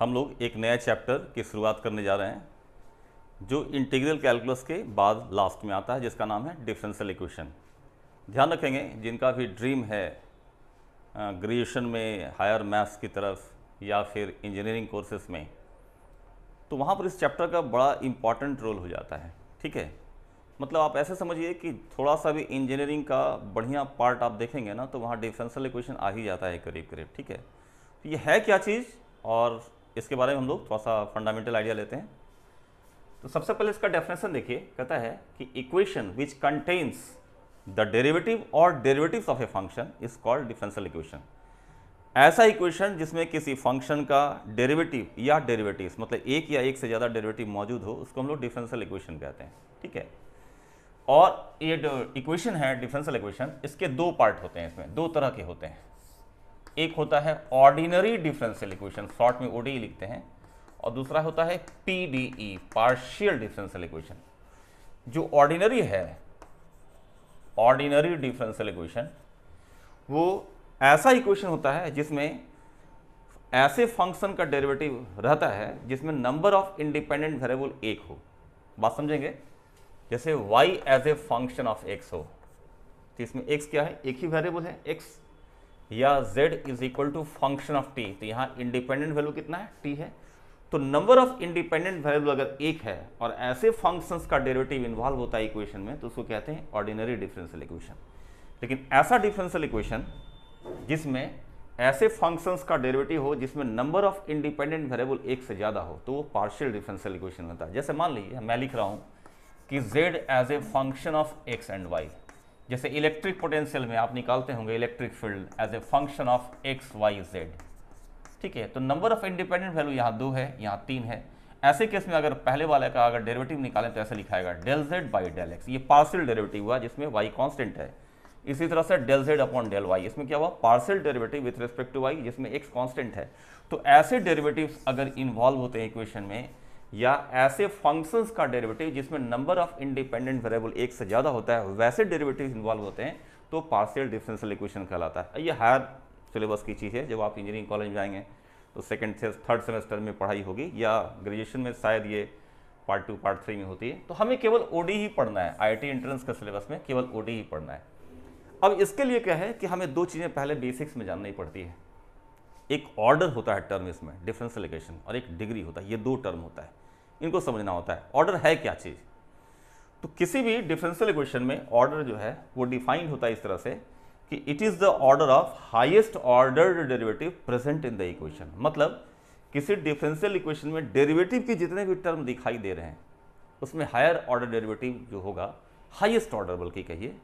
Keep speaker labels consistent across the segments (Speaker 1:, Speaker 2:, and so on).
Speaker 1: हम लोग एक नया चैप्टर की शुरुआत करने जा रहे हैं जो इंटीग्रल कैलकुलस के बाद लास्ट में आता है जिसका नाम है डिफरेंशियल इक्वेशन ध्यान रखेंगे जिनका भी ड्रीम है ग्रेजुएशन में हायर मैथ्स की तरफ या फिर इंजीनियरिंग कोर्सेस में तो वहाँ पर इस चैप्टर का बड़ा इम्पॉर्टेंट रोल हो जाता है ठीक है मतलब आप ऐसे समझिए कि थोड़ा सा भी इंजीनियरिंग का बढ़िया पार्ट आप देखेंगे ना तो वहाँ डिफरेंशियल इक्वेशन आ ही जाता है करीब करीब ठीक है तो ये है क्या चीज़ और इसके बारे में हम लोग थोड़ा सा फंडामेंटल आइडिया लेते हैं तो सबसे पहले इसका डेफिनेशन देखिए कहता है कि equation which contains the derivative और derivative of a function is called differential equation ऐसा इक्वेशन जिसमें किसी फंक्शन का डेरिवेटिव या डेरिवेटिव मतलब एक या एक से ज़्यादा डेरिवेटिव मौजूद हो उसको हम लोग डिफरेंशियल इक्वेशन कहते हैं ठीक है और ये जो इक्वेशन है डिफरेंशियल इक्वेशन इसके दो पार्ट होते हैं इसमें दो तरह के होते हैं एक होता है ऑर्डिनरी डिफरेंशियल इक्वेशन शॉर्ट में ओडी लिखते हैं और दूसरा होता है पीडीई पार्शियल डिफरेंशियल इक्वेशन जो ऑर्डिनरी है ऑर्डिनरी डिफरेंशियल इक्वेशन वो ऐसा इक्वेशन होता है जिसमें ऐसे फंक्शन का डेरिवेटिव रहता है जिसमें नंबर ऑफ इंडिपेंडेंट वेरिएबल एक हो बात समझेंगे जैसे y as a function of x हो तो इसमें x क्या है एक ही वेरिएबल है x या z is equal to function of t तो यहाँ इंडिपेंडेंट वैल्यू कितना है t है तो नंबर ऑफ इंडिपेंडेंट वैल्यू अगर एक है और ऐसे फंक्शंस का डेरिवेटिव इन्वॉल्व होता है इक्वेशन में तो उसको कहते हैं ऑर्डिनरी डिफरेंशियल इक्वेशन लेकिन ऐसा डिफरेंशियल इक्वेशन जिसमें ऐसे फंक्शंस का डेरिवेटिव हो जिसमें नंबर ऑफ इंडिपेंडेंट वेरिएबल एक से ज़्यादा हो तो वो पार्शियल डिफरेंशियल इक्वेशन होता है जैसे मान लीजिए मैं लिख रहा हूँ कि z as a function of x and y जैसे इलेक्ट्रिक पोटेंशियल में आप निकालते होंगे electric field as a function of x y z ठीक है तो नंबर ऑफ इंडिपेंडेंट वैल्यू यहाँ दो है यहाँ तीन है ऐसे केस में अगर पहले वाले का अगर डेरिवेटिव निकालें तो ऐसे लिखाएगा del z by del x ये पार्सल डेरेवेटिव हुआ जिसमें वाई कॉन्स्टेंट है इसी तरह से del z upon del y इसमें क्या हुआ partial derivative with respect to y जिसमें एक्स कॉन्स्टेंट है तो ऐसे डेरेवेटिव अगर इन्वॉल्व होते हैं इक्वेशन में या ऐसे फंक्शंस का डेरिवेटिव जिसमें नंबर ऑफ इंडिपेंडेंट वेरिएबल एक से ज़्यादा होता है वैसे डेरिवेटिव इन्वॉल्व होते हैं तो पार्शियल डिफरेंशियल इक्वेशन कहलाता है ये हायर सिलेबस की चीज़ है जब आप इंजीनियरिंग कॉलेज जाएंगे तो सेकेंड से थर्ड सेमेस्टर में पढ़ाई होगी या ग्रेजुएशन में शायद ये पार्ट टू पार्ट थ्री में होती है तो हमें केवल ओडी ही पढ़ना है टी एंट्रेंस के सिलेबस में केवल ओडी ही पढ़ना है अब इसके लिए क्या है कि हमें दो चीज़ें पहले बेसिक्स में जाननी पड़ती है एक ऑर्डर होता है टर्म इसमें डिफरेंस इक्वेशन और एक डिग्री होता है ये दो टर्म होता है इनको समझना होता है ऑर्डर है क्या चीज़ तो किसी भी डिफरेंशियल इक्वेशन में ऑर्डर जो है वो डिफाइंड होता है इस तरह से कि it is the order of highest order derivative present in the equation मतलब किसी डिफरेंशियल इक्वेशन में डेरिवेटिव के जितने भी टर्म दिखाई दे रहे हैं उसमें हायर ऑर्डर डेरिवेटिव जो होगा हाइएस्ट ऑर्डर बल्कि कहिए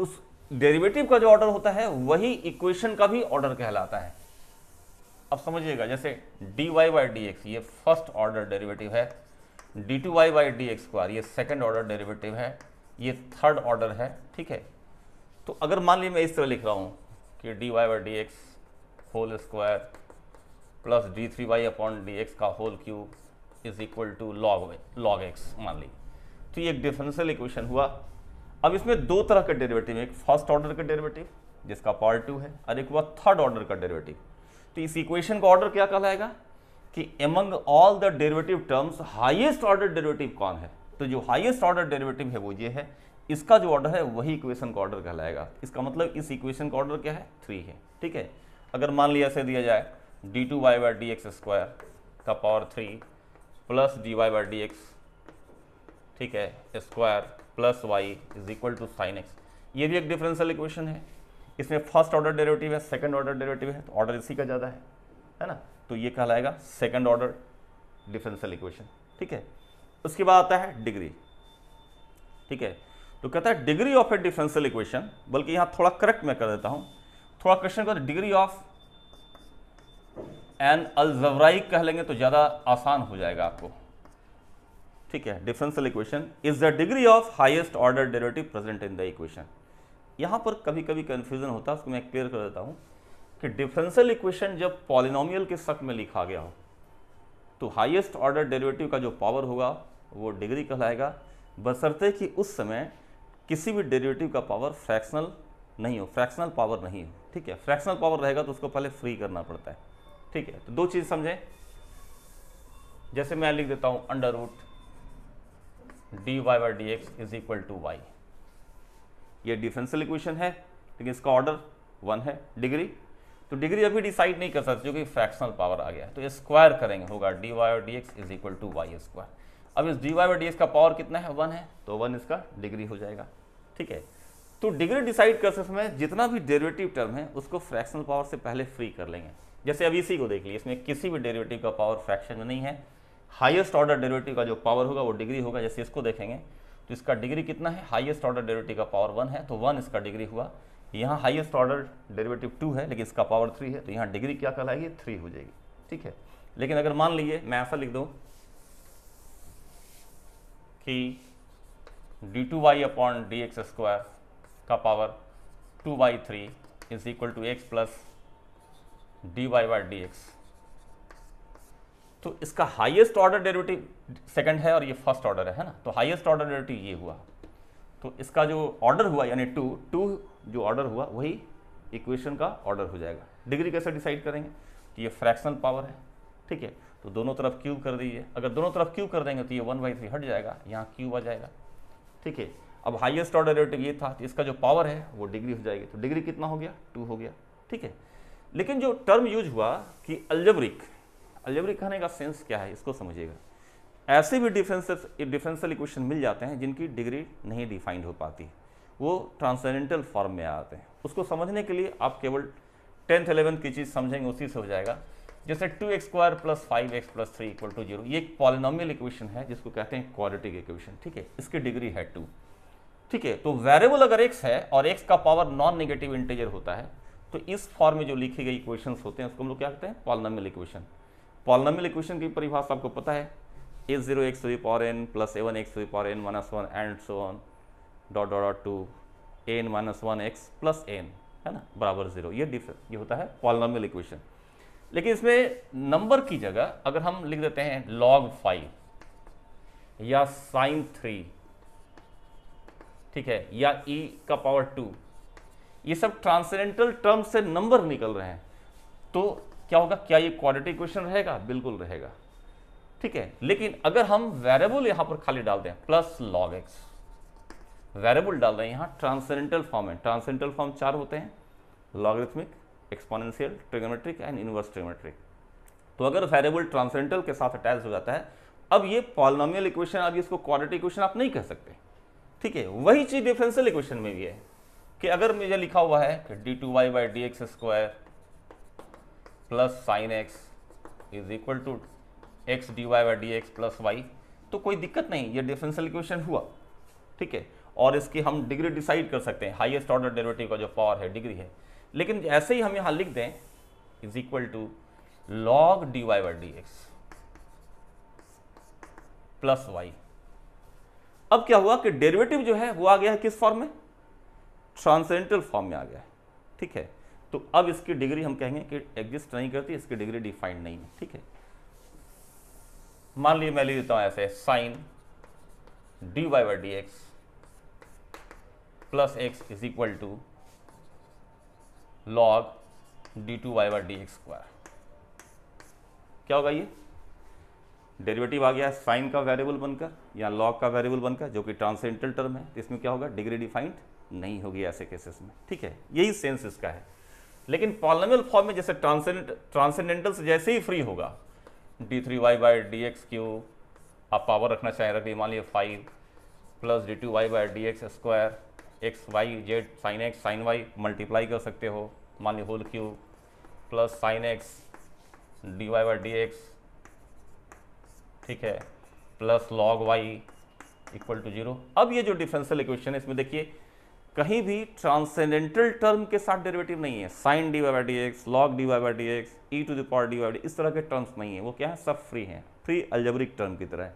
Speaker 1: उस डेरिवेटिव का जो ऑर्डर होता है वही इक्वेशन का भी ऑर्डर कहलाता है अब समझिएगा जैसे d y by d x ये फर्स्ट ऑर्डर डेरिवेटिव है d two y by d x square ये सेकेंड ऑर्डर डेरिवेटिव है ये थर्ड ऑर्डर है ठीक है तो अगर मान लीजिए मैं इस तरह लिख रहा हूँ कि d y by d x whole square plus d three y upon d x का whole cube is equal to log log x मान लीजिए तो ये एक डिफरेंशियल इक्वेशन हुआ अब इसमें दो तरह के डेरिवेटिव एक फर्स्ट ऑर्डर का डेरिवेटिव जिसका पार्ट टू है और एक हुआ थर्ड ऑर्डर का डेरिवेटिव तो इस इक्वेशन का ऑर्डर क्या कहलाएगा कि among all the derivative terms highest order derivative कौन है तो जो हाईएस्ट ऑर्डर डेरिवेटिव है वो ये है इसका जो ऑर्डर है वही इक्वेशन का ऑर्डर कहलाएगा इसका मतलब इस इक्वेशन का ऑर्डर क्या है थ्री है ठीक है अगर मान लिया ऐसे दिया जाए d two y by d x square का power three plus d y by d x ठीक है square plus y is equal to sine x ये भी एक डिफरेंशियल इक्वेशन है इसमें फर्स्ट ऑर्डर डेरिवेटिव है सेकेंड ऑर्डर डेरेटिव है तो ऑर्डर इसी का ज़्यादा है है ना तो ये कहलाएगा सेकेंड ऑर्डर डिफरेंशियल इक्वेशन ठीक है उसके बाद आता है डिग्री ठीक है तो कहता है degree of a differential equation बल्कि यहां थोड़ा करेक्ट मैं कर देता हूं थोड़ा क्वेश्चन कर डिग्री ऑफ एन अल्जवराइक कह लेंगे तो ज़्यादा आसान हो जाएगा आपको ठीक है differential equation is the degree of highest order derivative present in the equation यहाँ पर कभी कभी कन्फ्यूज़न होता है उसको मैं क्लियर कर देता हूँ कि डिफरेंशियल इक्वेशन जब पॉलिनोमियल के शक में लिखा गया हो तो हाईएस्ट ऑर्डर डेरिवेटिव का जो पावर होगा वो डिग्री कहलाएगा बसरते कि उस समय किसी भी डेरिवेटिव का पावर फ्रैक्शनल नहीं हो फ्रैक्शनल पावर नहीं हो ठीक है फ्रैक्शनल पावर रहेगा तो उसको पहले फ्री करना पड़ता है ठीक है तो दो चीज़ समझें जैसे मैं लिख देता हूँ under root d y by d x is equal to y ये डिफरेंशियल इक्वेशन है लेकिन इसका ऑर्डर वन है डिग्री तो डिग्री अभी डिसाइड नहीं कर सकते क्योंकि फ्रैक्शनल पावर आ गया है तो स्क्वायर करेंगे होगा डी वाई और d x is equal to y square अब इस डी वाई और डी एक्स का पावर कितना है वन है तो वन इसका डिग्री हो जाएगा ठीक है तो डिग्री डिसाइड करते समय जितना भी डेरिवेटिव टर्म है उसको फ्रैक्शनल पावर से पहले फ्री कर लेंगे जैसे अब इसी को देख लिए इसमें किसी भी डेरिवेटिव का पावर फ्रैक्शन में नहीं है हाईएस्ट ऑर्डर डेरिवेटिव का जो पावर होगा वो डिग्री होगा जैसे इसको देखेंगे तो इसका डिग्री कितना है हाईएस्ट ऑर्डर डेरिवेटिव का पावर वन है तो वन इसका डिग्री हुआ यहाँ हाईएस्ट ऑर्डर डेरिवेटिव टू है लेकिन इसका पावर थ्री है तो यहाँ डिग्री क्या कहलाएगी थ्री हो जाएगी ठीक है लेकिन अगर मान लीजिए मैं ऐसा लिख दूँ कि d two y upon d x square का power two by three is equal to x plus d y by d x तो इसका हाईएस्ट ऑर्डर डेरिवेटिव सेकंड है और ये फर्स्ट ऑर्डर है ना तो हाईएस्ट ऑर्डर डेरिवेटिव ये हुआ तो इसका जो ऑर्डर हुआ यानी टू टू जो ऑर्डर हुआ वही इक्वेशन का ऑर्डर हो जाएगा डिग्री कैसे डिसाइड करेंगे तो ये फ्रैक्शनल पावर है ठीक है तो दोनों तरफ क्यू कर दीजिए अगर दोनों तरफ क्यूब कर देंगे तो ये वन बाई थ्री हट जाएगा यहाँ क्यू आ जाएगा ठीक है अब हाईएस्ट ऑर्डर डेरेटिव ये था तो इसका जो पावर है वो डिग्री हो जाएगी तो डिग्री कितना हो गया टू हो गया ठीक है लेकिन जो टर्म यूज हुआ कि अल्जब्रिक अलजेब्रिक कहने का सेंस क्या है इसको समझिएगा ऐसे भी डिफरेंसेस डिफरेंशियल इक्वेशन मिल जाते हैं जिनकी डिग्री नहीं डिफाइंड हो पाती वो ट्रांसेंडेंटल फॉर्म में आते हैं उसको समझने के लिए आप केवल टेंथ एलेवंथ की चीज़ समझेंगे उसी से हो जाएगा जैसे two x square plus five x plus three equal to zero ये एक पॉलिनोमियल इक्वेशन है जिसको कहते हैं क्वालिटिक इक्वेशन ठीक है इसकी डिग्री है टू ठीक है तो वेरिएबल अगर एक्स है और एक्स का पावर नॉन नेगेटिव इंटीजर होता है तो इस फॉर्म में जो लिखी गई इक्वेशंस होते हैं उसको हम लोग क्या कहते हैं पॉलिनोमियल इक्वेशन पॉलनमिल इक्वेशन की परिभाषा आपको पता है a zero x to power n plus a one x to power n minus one and so on dot dot dot to a n minus one x plus n है ना बराबर zero ये difference ये होता है पॉलनमिल equation लेकिन इसमें number की जगह अगर हम लिख देते हैं लॉग फाइव या साइन थ्री ठीक है या ई e का पावर टू ये सब ट्रांसेंडेंटल टर्म से नंबर निकल रहे हैं तो क्या होगा क्या ये क्वालिटी इक्वेशन रहेगा बिल्कुल रहेगा ठीक है लेकिन अगर हम वेरिएबल यहां पर खाली डाल दें प्लस लॉग एक्स वेरिएबल डाल दें यहां ट्रांसेंडेंटल फॉर्म है ट्रांसेंडेंटल फॉर्म चार होते हैं logarithmic exponential trigonometric and inverse trigonometric तो अगर वेरिएबल ट्रांसेंडेंटल के साथ अटैच हो जाता है अब ये पॉलिनोमियल इक्वेशन अब इसको क्वालिटी इक्वेशन आप नहीं कह सकते ठीक है वही चीज डिफरेंशियल इक्वेशन में भी है कि अगर मुझे लिखा हुआ है कि d two y by d x square plus sine x is equal to x d y by d x plus y तो कोई दिक्कत नहीं ये डिफरेंशियल इक्वेशन हुआ ठीक है और इसकी हम डिग्री डिसाइड कर सकते हैं हाईएस्ट ऑर्डर डेरिवेटिव का जो पावर है डिग्री है लेकिन ऐसे ही हम यहाँ लिख दें is equal to log d y by d x plus y अब क्या हुआ कि डेरिवेटिव जो है वो आ गया है किस फॉर्म में ट्रांसेंडेंटल फॉर्म में आ गया है ठीक है तो अब इसकी डिग्री हम कहेंगे कि एग्जिस्ट नहीं करती इसकी डिग्री डिफाइंड नहीं है ठीक है मान लीजिए मैं ले लेता हूं ऐसे sine d y by d x plus x is equal to log d two y by d x square क्या होगा ये डेरिवेटिव आ गया साइन का वेरिएबल बनकर या लॉग का वेरिएबल बनकर जो कि ट्रांसेंटल टर्म है इसमें क्या होगा डिग्री डिफाइंड नहीं होगी ऐसे केसेस में ठीक है यही सेंस इसका है लेकिन पॉलमियल फॉर्म में जैसे ट्रांसेंडेंटल जैसे ही फ्री होगा d three y by d x cube आप पावर रखना चाहें रख लीजिए मान लीजिए five plus d two y by d x square x y z sine x sine y multiply कर सकते हो मान लीजिए whole cube plus sine x d y by d x ठीक है plus log y equal to zero अब ये जो डिफरेंशियल इक्वेशन है इसमें देखिए कहीं भी ट्रांसेंडेंटल टर्म के साथ डेरिवेटिव नहीं है sine d y by d x log d y by d x e to the power d y d इस तरह के टर्म्स नहीं है वो क्या है सब फ्री हैं फ्री अल्जबरिक टर्म की तरह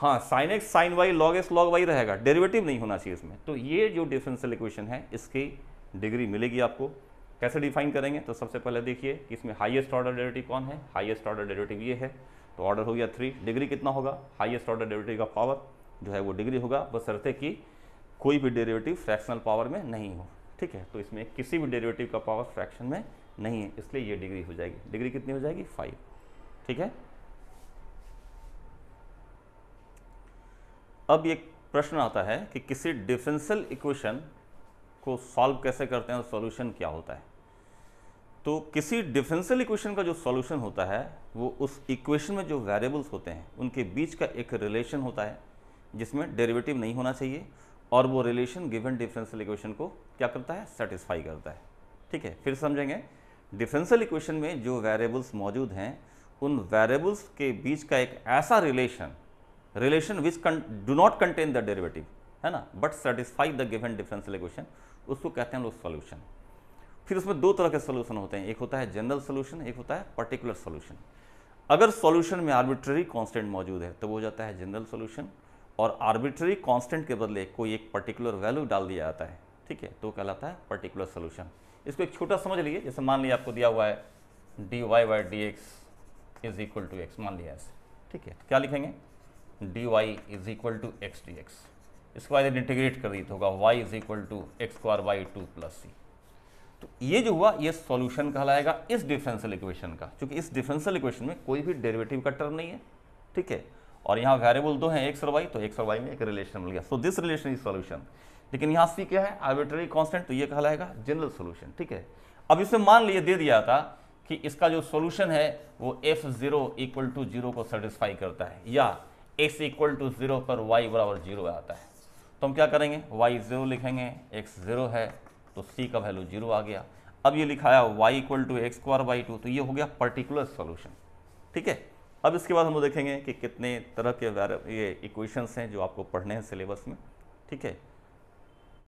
Speaker 1: हाँ sine x sine y log x log y रहेगा डेरिवेटिव नहीं होना चाहिए इसमें तो ये जो डिफरेंशियल इक्वेशन है इसकी डिग्री मिलेगी आपको कैसे डिफाइन करेंगे तो सबसे पहले देखिए कि इसमें हाईएस्ट ऑर्डर डेरिवेटिव कौन है हाईएस्ट ऑर्डर डेरिवेटिव ये है तो ऑर्डर हो गया थ्री डिग्री कितना होगा हाईएस्ट ऑर्डर डेरिवेटिव का पावर जो है वो डिग्री होगा बस सरते की कोई भी डेरिवेटिव फ्रैक्शनल पावर में नहीं हो ठीक है तो इसमें किसी भी डेरिवेटिव का पावर फ्रैक्शन में नहीं है इसलिए ये डिग्री हो जाएगी डिग्री कितनी हो जाएगी फाइव ठीक है अब ये प्रश्न आता है कि किसी डिफरेंशियल इक्वेशन को सॉल्व कैसे करते हैं और सॉल्यूशन क्या होता है तो किसी डिफरेंशियल इक्वेशन का जो सॉल्यूशन होता है वो उस इक्वेशन में जो वेरिएबल्स होते हैं उनके बीच का एक रिलेशन होता है जिसमें डेरिवेटिव नहीं होना चाहिए और वो रिलेशन गिवन डिफरेंशियल इक्वेशन को क्या करता है सेटिस्फाई करता है ठीक है फिर समझेंगे डिफरेंशियल इक्वेशन में जो वेरिएबल्स मौजूद हैं उन वेरिएबल्स के बीच का एक ऐसा relation relation which do not contain the derivative है ना but satisfy the given differential equation उसको कहते हैं लोग सोल्यूशन फिर उसमें दो तरह के सोल्यूशन होते हैं एक होता है जनरल सोल्यूशन एक होता है पर्टिकुलर सोल्यूशन अगर सोल्यूशन में आर्बिट्ररी कॉन्स्टेंट मौजूद है तो वो हो जाता है जनरल सोल्यूशन और आर्बिट्री कांस्टेंट के बदले कोई एक पर्टिकुलर वैल्यू डाल दिया जाता है ठीक है तो कहलाता है पर्टिकुलर सोल्यूशन इसको एक छोटा समझ लीजिए जैसे मान लिया आपको दिया हुआ है d y y d x is equal to x मान लिया ऐसे ठीक है तो क्या लिखेंगे d y is equal to x d x इसको बाद इंटीग्रेट कर दिया तो होगा y is equal to x square by two plus c तो ये जो हुआ ये सॉल्यूशन कहलाएगा इस डिफरेंशियल इक्वेशन का क्योंकि इस डिफरेंशियल इक्वेशन में कोई भी डेरिवेटिव का टर्म नहीं है ठीक है और यहाँ वेरिएबल दो हैं एक्स और वाई तो एक्स और वाई में एक रिलेशन मिल गया so this relation is solution लेकिन यहाँ सी क्या है आर्बिट्री कॉन्स्टेंट तो ये कहलाएगा जनरल सोल्यूशन ठीक है अब इसे मान लिए दे दिया था कि इसका जो सोल्यूशन है वो f zero equal to zero को सेटिस्फाई करता है या एक्स इक्वल टू जीरो पर वाई बराबर जीरो आता है तो हम क्या करेंगे वाई जीरो लिखेंगे एक्स जीरो है तो सी का वैल्यू जीरो आ गया अब ये लिखाया y equal to x square by two तो ये हो गया पर्टिकुलर सोल्यूशन ठीक है अब इसके बाद हम लोग देखेंगे कि कितने तरह के ये इक्वेशंस हैं जो आपको पढ़ने हैं सिलेबस में ठीक है